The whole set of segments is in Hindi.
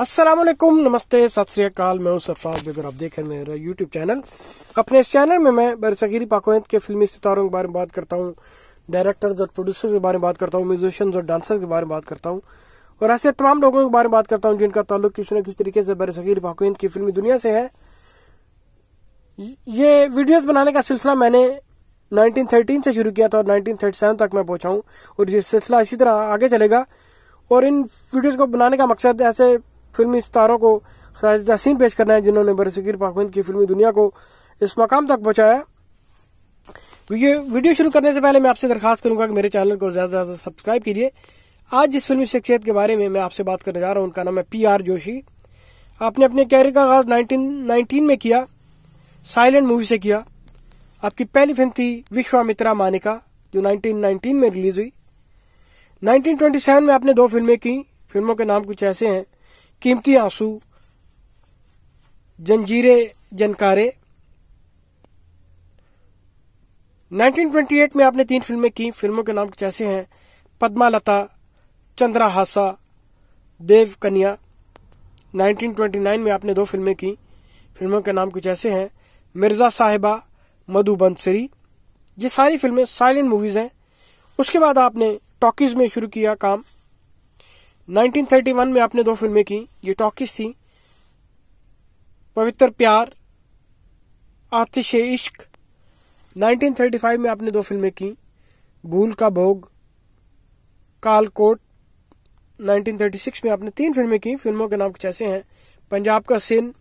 असलम नमस्ते सत श्रीकाल मैं हूँ सरफराज बेगर आप हैं मेरा यूट्यूब चैनल अपने इस चैनल में मैं बरसगीरी पाकोत के फिल्मी सितारों के बारे में बात करता हूँ डायरेक्टर्स और प्रोड्यूसर्स के बारे में बात करता हूँ म्यूजिशियंस और डांसर्स के बारे में बात करता हूँ और ऐसे तमाम लोगों के बारे में बात करता हूँ जिनका ताल्लुक किसी न किसी तरीके से बरसगीर पाकोत की फिल्मी दुनिया से है ये वीडियोज बनाने का सिलसिला मैंने 1913 से शुरू किया था और 1937 तक मैं पहुंचाऊं और ये सिलसिला इसी तरह आगे चलेगा और इन वीडियोस को बनाने का मकसद ऐसे फिल्मी सितारों को खराज तहसीन पेश करना है जिन्होंने बरसगीर पाखविंद की फिल्मी दुनिया को इस मकाम तक पहुंचाया वीडियो तो वीडियो शुरू करने से पहले मैं आपसे दरखास्त करूंगा कि मेरे चैनल को ज्यादा से ज्यादा सब्सक्राइब कीजिए आज जिस फिल्मी शख्सियत के बारे में मैं आपसे बात करने जा रहा हूं उनका नाम है पी आर जोशी आपने अपने कैरियर का आगाज नाइनटीन में किया साइलेंट मूवी से किया आपकी पहली फिल्म थी विश्वामित्रा मानिका जो 1919 में रिलीज हुई 1927 में आपने दो फिल्में की फिल्मों के नाम कुछ ऐसे हैं कीमती आंसू जंजीरे जनकारे 1928 में आपने तीन फिल्में की फिल्मों के नाम जैसे हैं पद्मालता चंद्रा हासा देव कन्या 1929 में आपने दो फिल्में की फिल्मों के नाम कुछ ऐसे हैं मिर्जा साहिबा मधु बंसरी ये सारी फिल्में साइलेंट मूवीज हैं उसके बाद आपने टॉकीज में शुरू किया काम 1931 में आपने दो फिल्में की ये टॉकिस थी पवित्र प्यार आतिश इश्क 1935 में आपने दो फिल्में की भूल का भोग कालकोट 1936 में आपने तीन फिल्में की फिल्मों के नाम कुछ ऐसे हैं पंजाब का सिन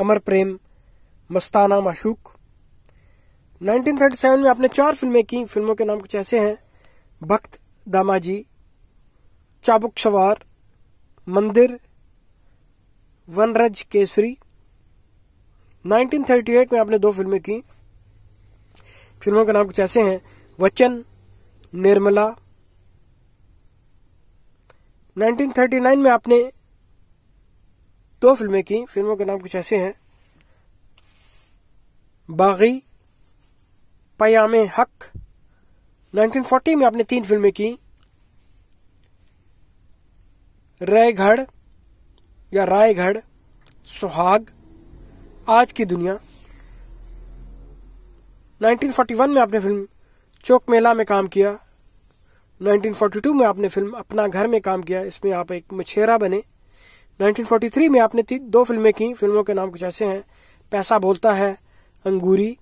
अमर प्रेम मस्ताना माशूक 1937 में आपने चार फिल्में की फिल्मों के नाम कुछ ऐसे हैं भक्त दामाजी चाबुक सवार मंदिर वनरज केसरी 1938 में आपने दो फिल्में की फिल्मों के नाम कुछ ऐसे हैं वचन निर्मला 1939 में आपने दो फिल्में की फिल्मों के नाम कुछ ऐसे हैं बागी पयाम हक 1940 में आपने तीन फिल्में की रायगढ़ या रायगढ़ सुहाग आज की दुनिया 1941 में आपने फिल्म चौक मेला में काम किया 1942 में आपने फिल्म अपना घर में काम किया इसमें आप एक मछेरा बने 1943 में आपने दो फिल्में की फिल्मों के नाम कुछ ऐसे हैं पैसा बोलता है अंगूरी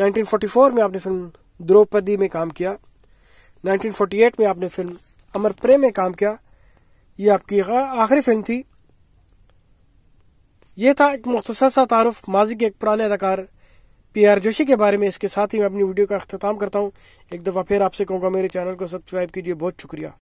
1944 में आपने फिल्म द्रौपदी में काम किया 1948 में आपने फिल्म अमर प्रेम में काम किया ये आपकी आखिरी फिल्म थी ये था एक मुख्तर सा तारफ माजी के एक पुराने अदाकार पी आर जोशी के बारे में इसके साथ ही मैं अपनी वीडियो का अख्ताम करता हूँ एक दफ़ा फिर आपसे कहूंगा मेरे चैनल को सब्सक्राइब कीजिए बहुत शुक्रिया